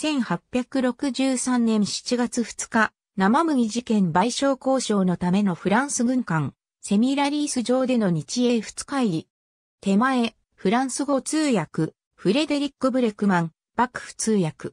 1863年7月2日、生麦事件賠償交渉のためのフランス軍艦、セミラリース上での日英二日入り。手前、フランス語通訳、フレデリック・ブレクマン、幕府通訳。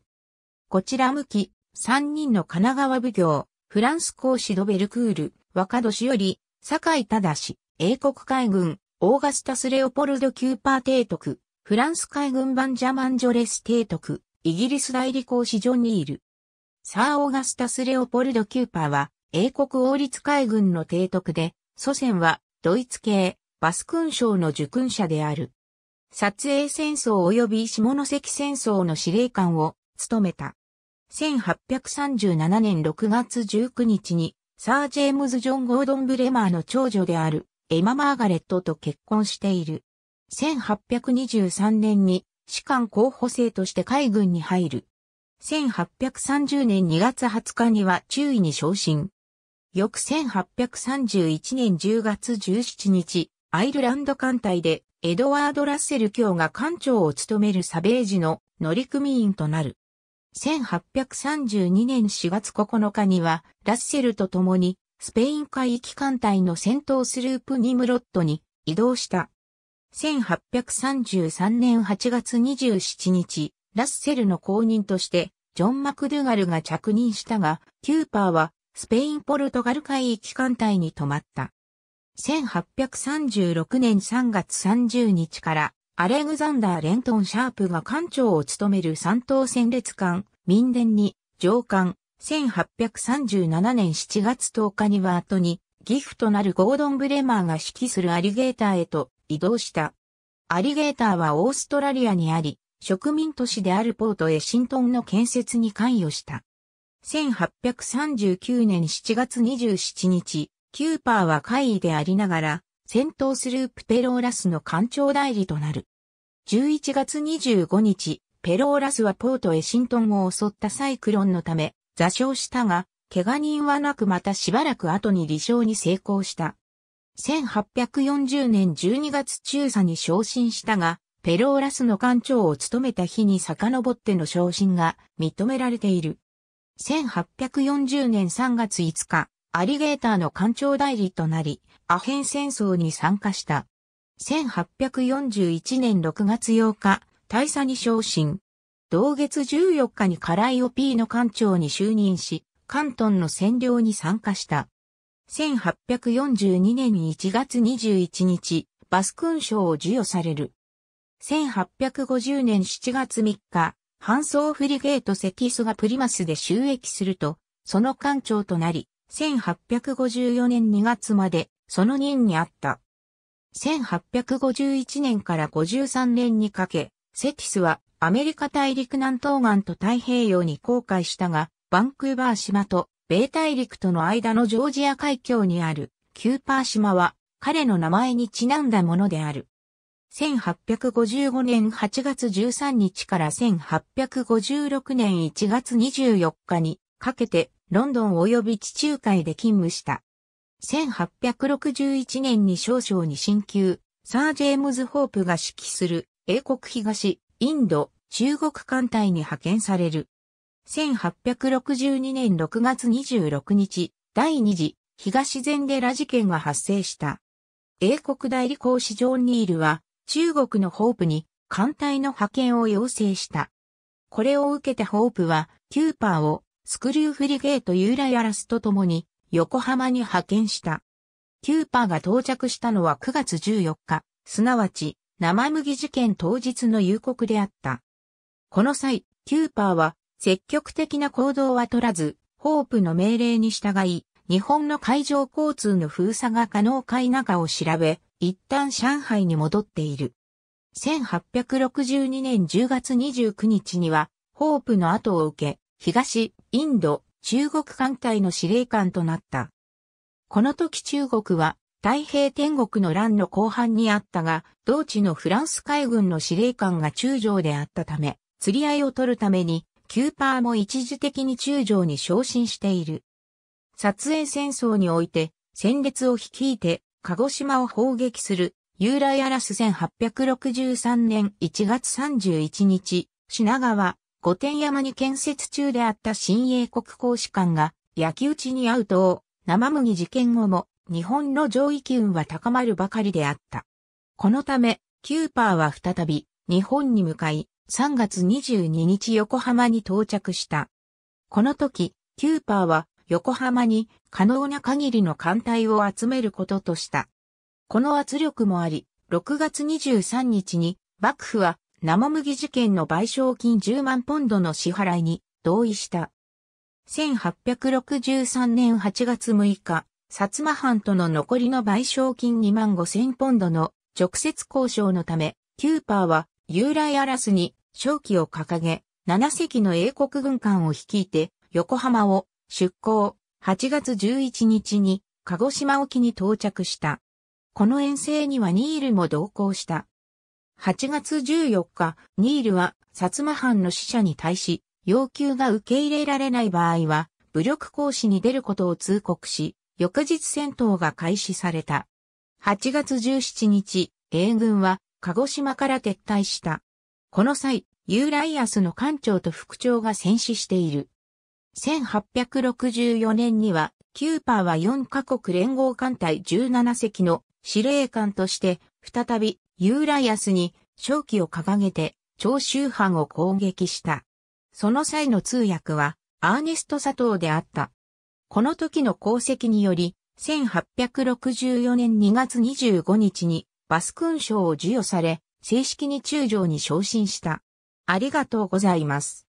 こちら向き、三人の神奈川奉行、フランス公使ドベルクール、若年より、坂井忠、英国海軍、オーガスタス・レオポルド・キューパー提督、フランス海軍版ジャマン・ジョレス提督、イギリス代理公使ジョン・ニール。サー・オーガスタス・レオポルド・キューパーは、英国王立海軍の提督で、祖先は、ドイツ系、バス勲章の受勲者である。撮影戦争及び下関戦争の司令官を務めた。1837年6月19日に、サー・ジェームズ・ジョン・ゴードン・ブレマーの長女である、エマ・マーガレットと結婚している。1823年に士官候補生として海軍に入る。1830年2月20日には中尉に昇進。翌1831年10月17日、アイルランド艦隊でエドワード・ラッセル卿が艦長を務めるサベージの乗組員となる。1832年4月9日には、ラッセルと共に、スペイン海域艦隊の戦闘スループニムロットに移動した。1833年8月27日、ラッセルの公認として、ジョン・マクドゥガルが着任したが、キューパーは、スペイン・ポルトガル海域艦隊に泊まった。1836年3月30日から、アレグザンダー・レントン・シャープが艦長を務める三島戦列艦、民伝に、上艦、1837年7月10日には後に、ギフとなるゴードン・ブレマーが指揮するアリゲーターへと移動した。アリゲーターはオーストラリアにあり、植民都市であるポートエシントンの建設に関与した。1839年7月27日、キューパーは会議でありながら、戦闘スループペローラスの艦長代理となる。11月25日、ペローラスはポートエシントンを襲ったサイクロンのため、座礁したが、怪我人はなくまたしばらく後に離礁に成功した。1840年12月中佐に昇進したが、ペローラスの艦長を務めた日に遡っての昇進が認められている。1840年3月5日、アリゲーターの艦長代理となり、アヘン戦争に参加した。1841年6月8日、大佐に昇進。同月14日にカライオピーの艦長に就任し、関東の占領に参加した。1842年1月21日、バス勲章を授与される。1850年7月3日、搬送フリゲートセキスがプリマスで収益すると、その艦長となり、1854年2月まで、その任にあった。1851年から53年にかけ、セティスはアメリカ大陸南東岸と太平洋に航海したが、バンクーバー島と米大陸との間のジョージア海峡にあるキューパー島は彼の名前にちなんだものである。1855年8月13日から1856年1月24日にかけてロンドン及び地中海で勤務した。1861年に少々に進級、サー・ジェームズ・ホープが指揮する英国東インド中国艦隊に派遣される。1862年6月26日、第二次東ゼでラ事件が発生した。英国代理公使ジョン・ニールは中国のホープに艦隊の派遣を要請した。これを受けてホープはキューパーをスクリューフリゲート・ユーライアラスと共に横浜に派遣した。キューパーが到着したのは9月14日、すなわち生麦事件当日の夕刻であった。この際、キューパーは積極的な行動は取らず、ホープの命令に従い、日本の海上交通の封鎖が可能か否かを調べ、一旦上海に戻っている。1862年10月29日には、ホープの後を受け、東、インド、中国艦隊の司令官となった。この時中国は、太平天国の乱の後半にあったが、同地のフランス海軍の司令官が中将であったため、釣り合いを取るために、キューパーも一時的に中将に昇進している。撮影戦争において、戦列を率いて、鹿児島を砲撃する、ユーライアラス1863年1月31日、品川、御殿山に建設中であった新英国公使館が、焼き討ちに遭うと、生麦事件後も、日本の上位機運は高まるばかりであった。このため、キューパーは再び、日本に向かい、3月22日横浜に到着した。この時、キューパーは横浜に可能な限りの艦隊を集めることとした。この圧力もあり、6月23日に幕府は生麦事件の賠償金10万ポンドの支払いに同意した。1863年8月6日、薩摩藩との残りの賠償金2万5千ポンドの直接交渉のため、キューパーはユーライアラスに正気を掲げ、7隻の英国軍艦を率いて横浜を出港8月11日に鹿児島沖に到着した。この遠征にはニールも同行した。8月14日、ニールは薩摩藩の死者に対し、要求が受け入れられない場合は、武力行使に出ることを通告し、翌日戦闘が開始された。8月17日、英軍は鹿児島から撤退した。この際、ユーライアスの艦長と副長が戦死している。1864年には、キューパーは4カ国連合艦隊17隻の司令官として、再びユーライアスに勝機を掲げて、長州藩を攻撃した。その際の通訳は、アーネスト佐藤であった。この時の功績により、1864年2月25日に、バス勲章を授与され、正式に中将に昇進した。ありがとうございます。